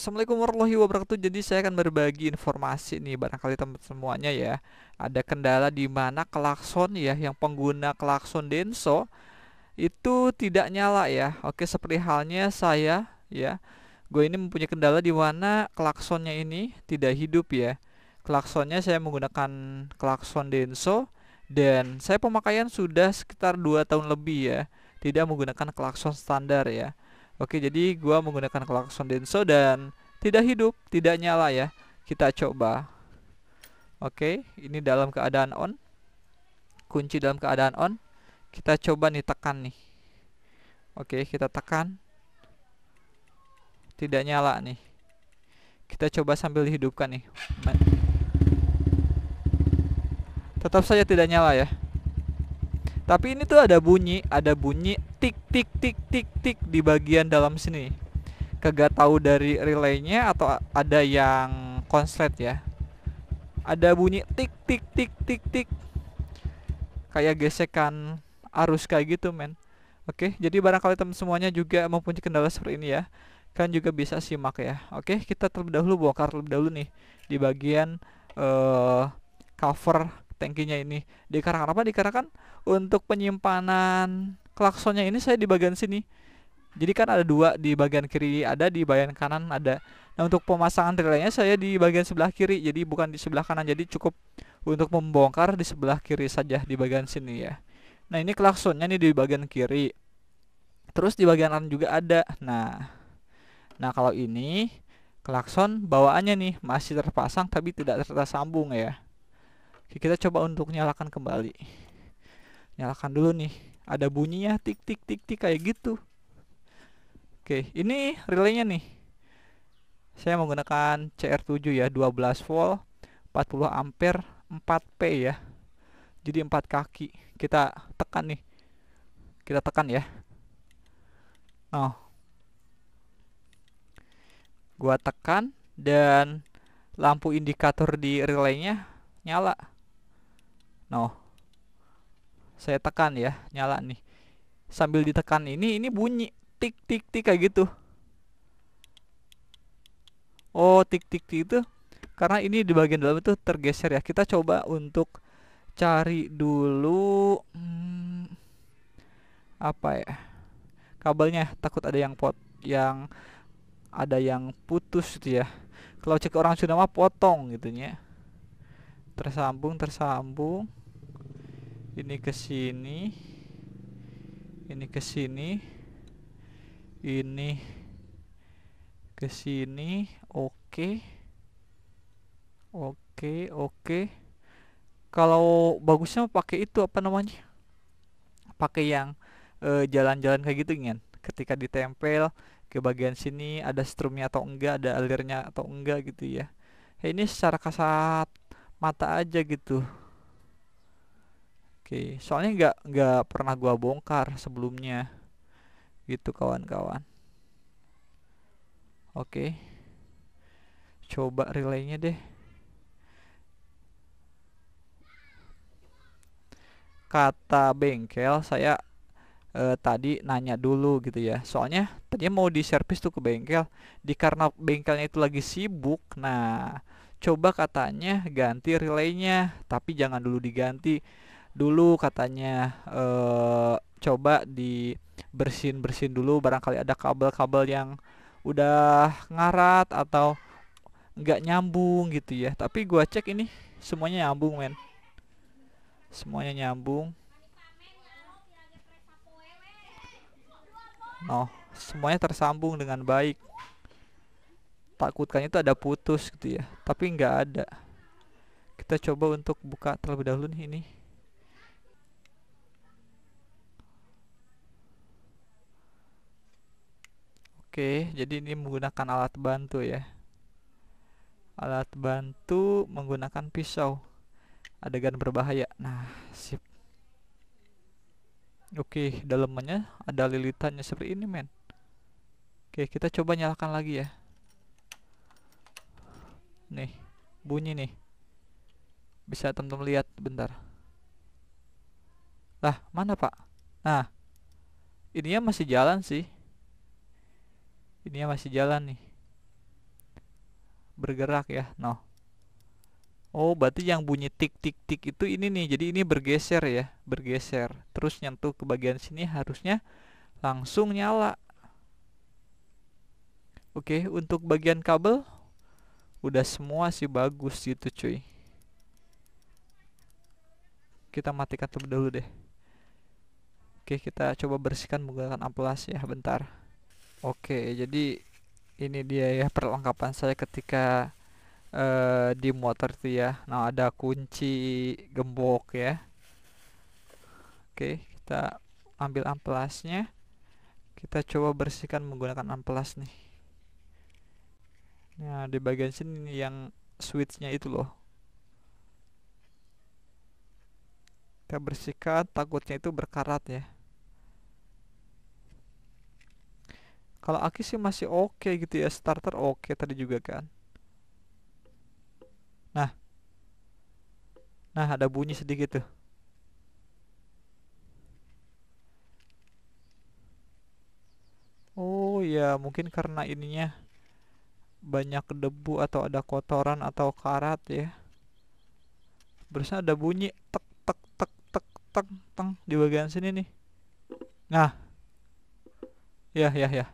Assalamualaikum warahmatullahi wabarakatuh. Jadi saya akan berbagi informasi nih barangkali teman semuanya ya. Ada kendala di mana klakson ya yang pengguna klakson Denso itu tidak nyala ya. Oke, seperti halnya saya ya. Gue ini mempunyai kendala di mana klaksonnya ini tidak hidup ya. Klaksonnya saya menggunakan klakson Denso dan saya pemakaian sudah sekitar 2 tahun lebih ya. Tidak menggunakan klakson standar ya Oke, jadi gua menggunakan klakson Denso dan tidak hidup, tidak nyala ya. Kita coba. Oke, ini dalam keadaan on. Kunci dalam keadaan on. Kita coba nih tekan nih. Oke, kita tekan. Tidak nyala nih. Kita coba sambil dihidupkan nih. Tetap saja tidak nyala ya. Tapi ini tuh ada bunyi, ada bunyi tik tik tik tik tik di bagian dalam sini. Kagak tahu dari relaynya atau ada yang konslet ya. Ada bunyi tik tik tik tik tik. Kayak gesekan arus kayak gitu, men. Oke, jadi barangkali teman semuanya juga mempunyai kendala seperti ini ya. Kan juga bisa simak ya. Oke, kita terlebih dahulu bongkar terlebih dahulu nih di bagian uh, cover tankinya ini dikarenakan apa dikarenakan untuk penyimpanan klaksonnya ini saya di bagian sini jadi kan ada dua di bagian kiri ada di bagian kanan ada nah untuk pemasangan relaynya saya di bagian sebelah kiri jadi bukan di sebelah kanan jadi cukup untuk membongkar di sebelah kiri saja di bagian sini ya nah ini klaksonnya nih di bagian kiri terus di bagian kanan juga ada nah nah kalau ini klakson bawaannya nih masih terpasang tapi tidak tersambung ya Oke, kita coba untuk nyalakan kembali. Nyalakan dulu nih. Ada bunyinya tik tik tik tik kayak gitu. Oke, ini relaynya nih. Saya menggunakan CR7 ya, 12 volt, 40 ampere, 4P ya. Jadi 4 kaki. Kita tekan nih. Kita tekan ya. Oh. Gua tekan dan lampu indikator di relaynya nyala no saya tekan ya nyala nih sambil ditekan ini ini bunyi tik tik tik kayak gitu oh tik tik tik itu karena ini di bagian dalam itu tergeser ya kita coba untuk cari dulu hmm, apa ya kabelnya takut ada yang pot yang ada yang putus gitu ya kalau cek orang sudah mah potong gitu ya tersambung tersambung ini ke sini ini ke sini ini ke sini oke oke oke kalau bagusnya pakai itu apa namanya pakai yang eh, jalan-jalan e, kayak gitu kan ketika ditempel ke bagian sini ada strumnya atau enggak ada alirnya atau enggak gitu ya ini secara kasat mata aja gitu Oke, soalnya nggak nggak pernah gua bongkar sebelumnya, gitu kawan-kawan. Oke, coba relaynya deh. Kata bengkel saya eh, tadi nanya dulu gitu ya, soalnya tadinya mau di service tuh ke bengkel, di karena bengkelnya itu lagi sibuk, nah coba katanya ganti relaynya, tapi jangan dulu diganti dulu katanya eh, coba dibersihin-bersihin dulu barangkali ada kabel-kabel yang udah ngarat atau nggak nyambung gitu ya tapi gua cek ini semuanya nyambung men semuanya nyambung no oh, semuanya tersambung dengan baik takutkan itu ada putus gitu ya tapi nggak ada kita coba untuk buka terlebih dahulu nih ini Oke, jadi ini menggunakan alat bantu ya. Alat bantu menggunakan pisau. Adegan berbahaya. Nah, sip. Oke, dalamnya ada lilitannya seperti ini, men. Oke, kita coba nyalakan lagi ya. Nih, bunyi nih. Bisa teman-teman lihat bentar. Lah, mana, Pak? Nah. Ininya masih jalan sih ini masih jalan nih bergerak ya no oh berarti yang bunyi tik tik tik itu ini nih jadi ini bergeser ya bergeser terus nyentuh ke bagian sini harusnya langsung nyala oke untuk bagian kabel udah semua sih bagus gitu cuy kita matikan terlebih dahulu deh oke kita coba bersihkan menggunakan amplas ya bentar Oke, jadi ini dia ya perlengkapan saya ketika uh, di motor tuh ya. Nah, ada kunci gembok ya. Oke, kita ambil amplasnya. Kita coba bersihkan menggunakan amplas nih. Nah, di bagian sini yang switchnya itu loh. Kita bersihkan, takutnya itu berkarat ya. kalau Aki sih masih oke okay gitu ya starter oke okay tadi juga kan nah nah ada bunyi sedikit tuh oh ya mungkin karena ininya banyak debu atau ada kotoran atau karat ya Berusaha ada bunyi tek tek tek tek tek teng di bagian sini nih nah ya ya ya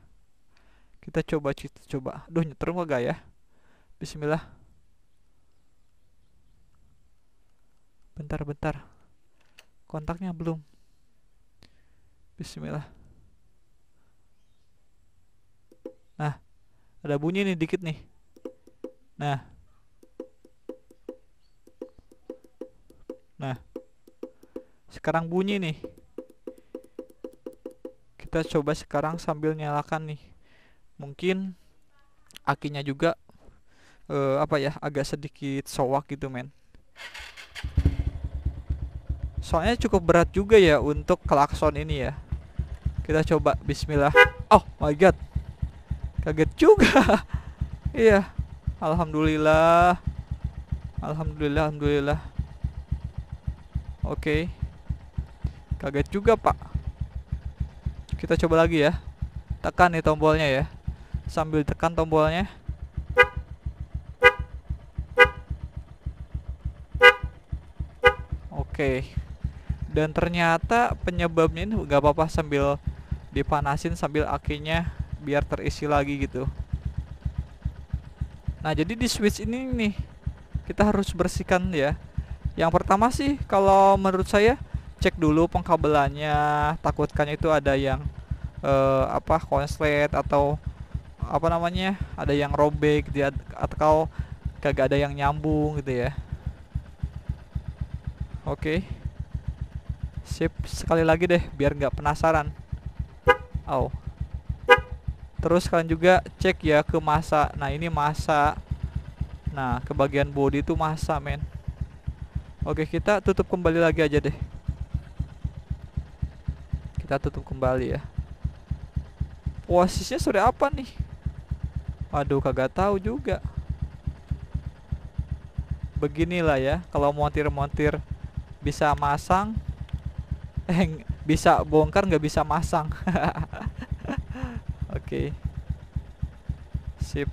kita coba kita coba aduh nyetrum gak ya bismillah bentar bentar kontaknya belum bismillah nah ada bunyi nih dikit nih nah nah sekarang bunyi nih kita coba sekarang sambil nyalakan nih mungkin akinya juga uh, apa ya agak sedikit sowak gitu men soalnya cukup berat juga ya untuk klakson ini ya kita coba bismillah oh my god kaget juga iya alhamdulillah alhamdulillah alhamdulillah oke okay. kaget juga pak kita coba lagi ya tekan nih tombolnya ya sambil tekan tombolnya oke dan ternyata penyebabnya ini nggak apa-apa sambil dipanasin sambil akinya biar terisi lagi gitu nah jadi di switch ini nih kita harus bersihkan ya yang pertama sih kalau menurut saya cek dulu pengkabelannya takutkan itu ada yang eh, apa konslet atau apa namanya ada yang robek dia atau kagak ada yang nyambung gitu ya oke okay. sip sekali lagi deh biar nggak penasaran oh terus kalian juga cek ya ke masa nah ini masa nah ke bagian body itu masa men oke okay, kita tutup kembali lagi aja deh kita tutup kembali ya posisinya sudah apa nih Aduh kagak tahu juga. Beginilah ya, kalau montir-montir bisa masang, eh bisa bongkar nggak bisa masang. Oke, okay. sip.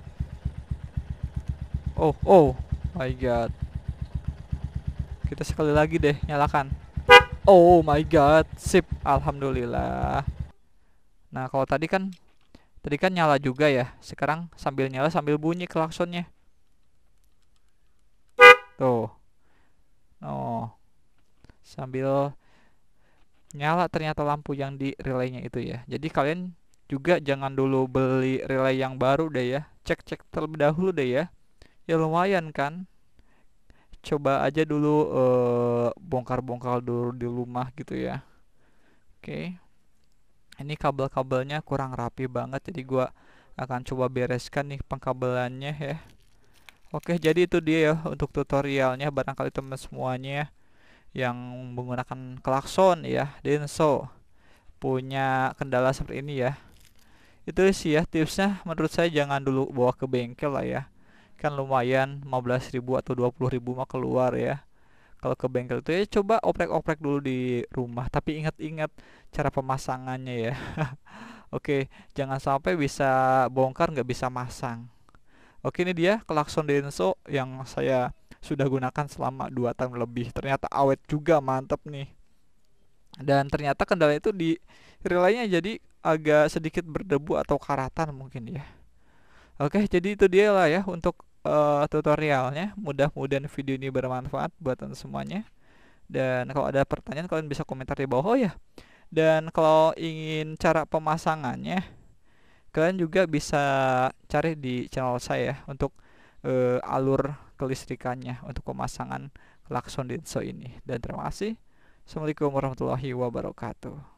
Oh, oh, my god. Kita sekali lagi deh nyalakan. Oh my god, sip. Alhamdulillah. Nah, kalau tadi kan Tadi kan nyala juga ya. Sekarang sambil nyala sambil bunyi klaksonnya. Tuh. Oh. Sambil nyala ternyata lampu yang di relaynya itu ya. Jadi kalian juga jangan dulu beli relay yang baru deh ya. Cek-cek terlebih dahulu deh ya. Ya lumayan kan. Coba aja dulu eh, bongkar-bongkar dulu di rumah gitu ya. Oke. Okay ini kabel-kabelnya kurang rapi banget jadi gua akan coba bereskan nih pengkabelannya ya Oke jadi itu dia ya untuk tutorialnya barangkali teman semuanya yang menggunakan klakson ya Denso punya kendala seperti ini ya itu sih ya tipsnya menurut saya jangan dulu bawa ke bengkel lah ya kan lumayan 15.000 atau 20.000 mah keluar ya kalau ke bengkel itu ya coba oprek-oprek dulu di rumah tapi ingat-ingat cara pemasangannya ya oke jangan sampai bisa bongkar nggak bisa masang oke ini dia klakson Denso yang saya sudah gunakan selama 2 tahun lebih ternyata awet juga mantep nih dan ternyata kendala itu di relaynya jadi agak sedikit berdebu atau karatan mungkin ya oke jadi itu dia lah ya untuk uh, tutorialnya. Mudah-mudahan video ini bermanfaat buat semuanya. Dan kalau ada pertanyaan kalian bisa komentar di bawah oh ya. Dan kalau ingin cara pemasangannya kalian juga bisa cari di channel saya untuk uh, alur kelistrikannya untuk pemasangan klakson Denso ini. Dan terima kasih. Assalamualaikum warahmatullahi wabarakatuh.